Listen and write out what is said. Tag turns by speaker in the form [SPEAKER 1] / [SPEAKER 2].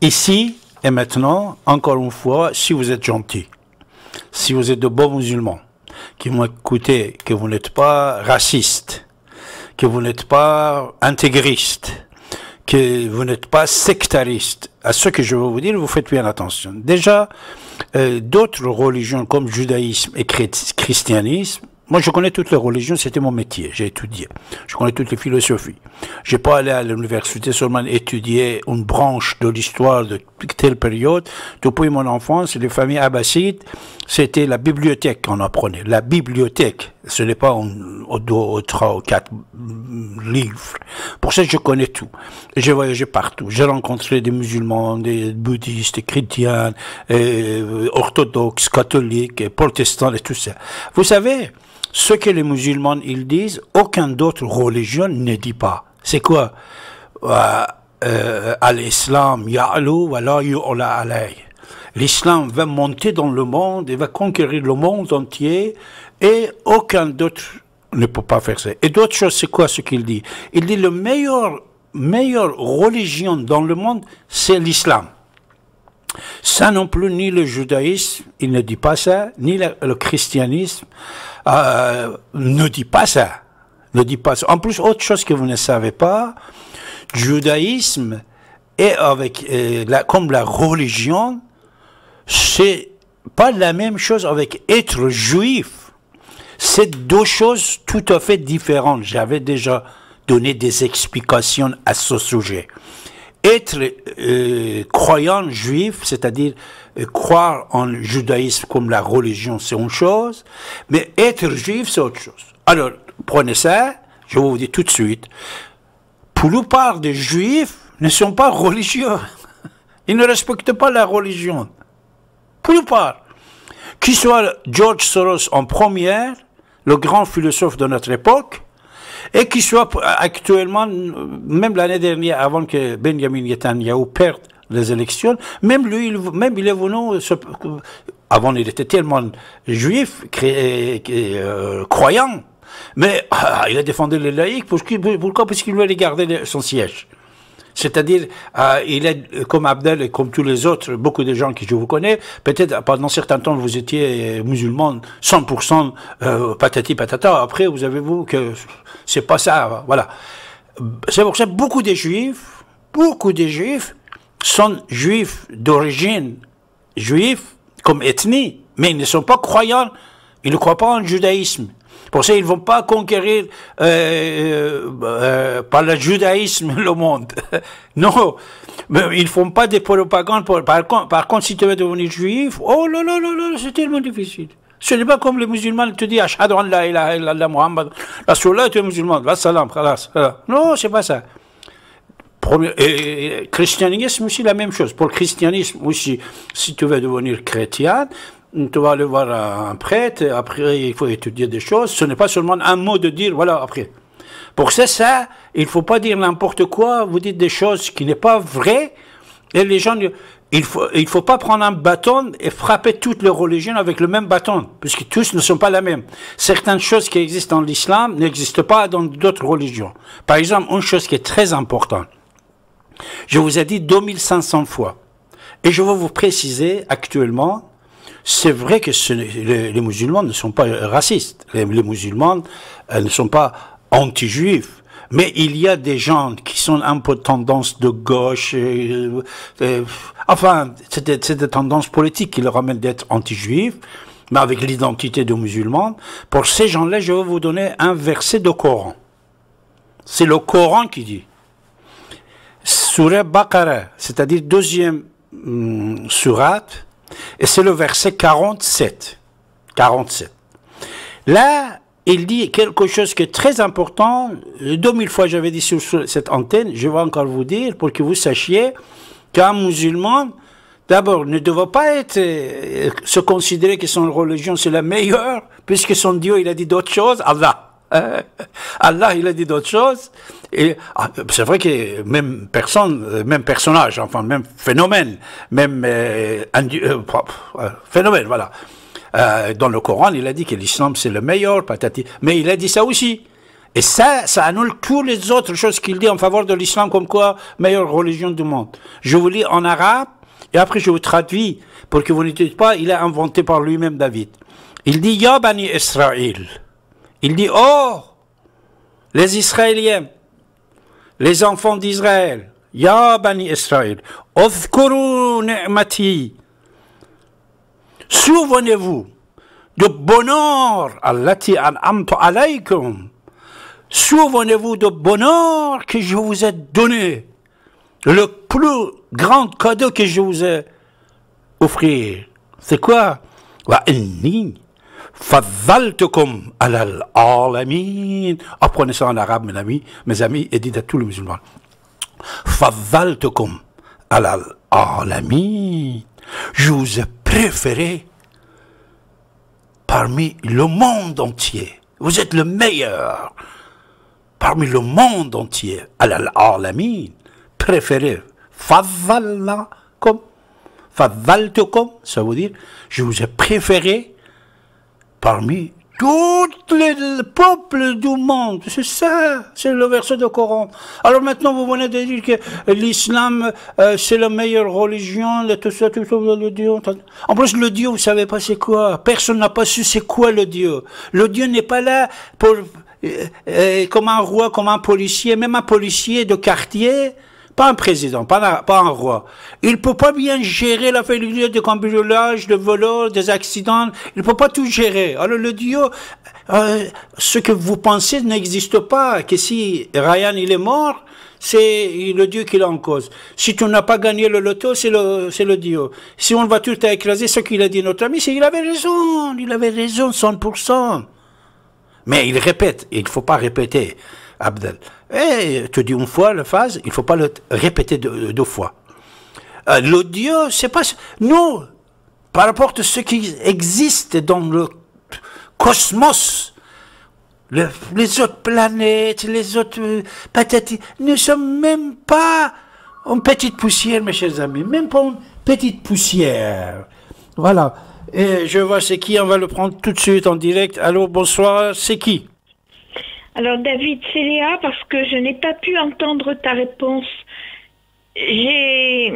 [SPEAKER 1] Ici et maintenant, encore une fois, si vous êtes gentil, si vous êtes de bons musulmans, qui m'écoutez, que vous n'êtes pas raciste, que vous n'êtes pas intégriste, que vous n'êtes pas sectariste. À ce que je veux vous dire, vous faites bien attention. Déjà, euh, d'autres religions comme judaïsme et christianisme moi, je connais toutes les religions, c'était mon métier, j'ai étudié. Je connais toutes les philosophies. J'ai pas allé à l'université seulement étudier une branche de l'histoire de telle période. Depuis mon enfance, les familles abbassides, c'était la bibliothèque qu'on apprenait, la bibliothèque. Ce n'est pas au deux, trois, ou quatre livres. Pour ça, je connais tout. J'ai voyagé partout. J'ai rencontré des musulmans, des bouddhistes, des chrétiens, euh, orthodoxes, catholiques, protestants et tout ça. Vous savez, ce que les musulmans ils disent, aucun d'autre religion ne dit pas. C'est quoi À euh, euh, l'islam, ya'lou wa l'islam va monter dans le monde et va conquérir le monde entier et aucun d'autre ne peut pas faire ça. Et d'autres choses, c'est quoi ce qu'il dit Il dit le meilleur meilleure religion dans le monde, c'est l'islam. Ça non plus, ni le judaïsme, il ne dit pas ça, ni le, christianisme euh, ne dit pas ça. Ne dit pas En plus, autre chose que vous ne savez pas, judaïsme est avec euh, la, comme la religion, c'est pas la même chose avec être juif. C'est deux choses tout à fait différentes. J'avais déjà donné des explications à ce sujet. Être euh, croyant juif, c'est-à-dire euh, croire en le judaïsme comme la religion, c'est une chose, mais être juif, c'est autre chose. Alors, prenez ça, je vous dis tout de suite. Pour la plupart des juifs ne sont pas religieux. Ils ne respectent pas la religion. Pour la plupart. Qu'il soit George Soros en première, le grand philosophe de notre époque, et qui soit actuellement, euh, même l'année dernière, avant que Benjamin Netanyahu perde les élections, même lui, il, même il est venu, euh, euh, avant il était tellement juif, croyant, mais ah, il a défendu les laïcs, pourquoi Parce qu'il voulait garder son siège. C'est-à-dire, euh, il est, comme Abdel et comme tous les autres, beaucoup de gens que je vous connais, peut-être pendant certains temps, vous étiez musulman 100%, euh, patati patata, après, vous avez vous que c'est pas ça, voilà. C'est pour ça que beaucoup de juifs, beaucoup de juifs sont juifs d'origine juive comme ethnie, mais ils ne sont pas croyants ils ne croient pas en le judaïsme. Pour ça, ils ne vont pas conquérir euh, euh, euh, par le judaïsme le monde. non, ils ne font pas des propagandes. par, contre, par contre, si tu veux devenir juif, oh là là là là, c'est tellement difficile. Ce n'est pas comme les musulmans te disent Ashhadu an la ilaha allah Muhammad. Rasulullah, tu es musulman. salam, khalas. Non, c'est pas ça. Et, christianisme aussi, la même chose. Pour le christianisme aussi, si tu veux devenir chrétien, tu vas aller voir un prêtre, après il faut étudier des choses. Ce n'est pas seulement un mot de dire, voilà, après. Pour ça, ça, il faut pas dire n'importe quoi, vous dites des choses qui n'est pas vraies, et les gens, il faut, il faut pas prendre un bâton et frapper toutes les religions avec le même bâton, puisque tous ne sont pas la même. Certaines choses qui existent dans l'islam n'existent pas dans d'autres religions. Par exemple, une chose qui est très importante. Je vous ai dit 2500 fois. Et je vais vous préciser actuellement c'est vrai que les, musulmans ne sont pas racistes, les, musulmans euh, ne sont pas anti-juifs. Mais il y a des gens qui sont un peu tendance de gauche, euh, enfin, c'est des, tendances politiques qui leur amènent d'être anti-juifs, mais avec l'identité de musulmans. Pour ces gens-là, je vais vous donner un verset de Coran. C'est le Coran qui dit. Surah Baqarah, c'est-à-dire deuxième hum, surat, et c'est le verset 47. 47. Là, il dit quelque chose qui est très important. 2000 fois j'avais dit sur, cette antenne, je vais encore vous dire pour que vous sachiez qu'un musulman, d'abord, ne doit pas être, euh, se considérer que son religion c'est la meilleure, puisque son Dieu, il a dit d'autres choses, Allah. Euh, Allah, il a dit d'autres choses. Et ah, c'est vrai que même personne, euh, même personnage, enfin, même phénomène, même euh, euh, phénomène, voilà. Euh, dans le Coran, il a dit que l'islam c'est le meilleur, patati. Mais il a dit ça aussi. Et ça, ça annule toutes les autres choses qu'il dit en faveur de l'islam comme quoi meilleure religion du monde. Je vous lis en arabe et après je vous traduis pour que vous n'étiez pas, il a inventé par lui-même David. Il dit Ya Bani Israël. Il dit, oh, les Israéliens, les enfants d'Israël, Ya Bani Israël, souvenez-vous de bonheur, Allati an'amtu alaykum, souvenez-vous de bonheur que je vous ai donné, le plus grand cadeau que je vous ai offert. C'est quoi? Wa Fadaltukum alal alamin. Apprenez ça en arabe, mes amis, mes amis, et dites à tous les musulmans. Fadaltukum alal alamin. Je vous ai préféré parmi le monde entier. Vous êtes le meilleur parmi le monde entier. Alal alamin. Préféré. Fadaltukum. Fadaltukum, ça veut dire, je vous ai préféré parmi tous les peuples du monde. C'est ça, c'est le verset de Coran. Alors maintenant, vous venez de dire que l'islam, euh, c'est la meilleure religion, tout ça, tout ça, le Dieu. En plus, le Dieu, vous savez pas c'est quoi. Personne n'a pas su c'est quoi le Dieu. Le Dieu n'est pas là pour, euh, euh, comme un roi, comme un policier, même un policier de quartier pas un président, pas un, roi. Il peut pas bien gérer la faillite de cambriolage, de voleurs, des accidents. Il peut pas tout gérer. Alors le Dieu, ce que vous pensez n'existe pas. Que si Ryan il est mort, c'est le Dieu qui l'a en cause. Si tu n'as pas gagné le loto, c'est le, le Dieu. Si on va tout écraser, ce qu'il a dit notre ami, c'est il avait raison, il avait raison 100%. Mais il répète, il faut pas répéter. Abdel. Eh, tu dis une fois la phrase, il ne faut pas le répéter deux, fois. Euh, l'audio, c'est pas... nous, par rapport à ce qui existe dans le cosmos, les autres planètes, les autres euh, nous ne sommes même pas une petite poussière, mes chers amis, même pas une petite poussière. Voilà. Et je vois c'est qui, on va le prendre tout de suite en direct. Allô, bonsoir, c'est qui alors David, c'est Léa parce que je n'ai pas pu entendre ta réponse. J'ai...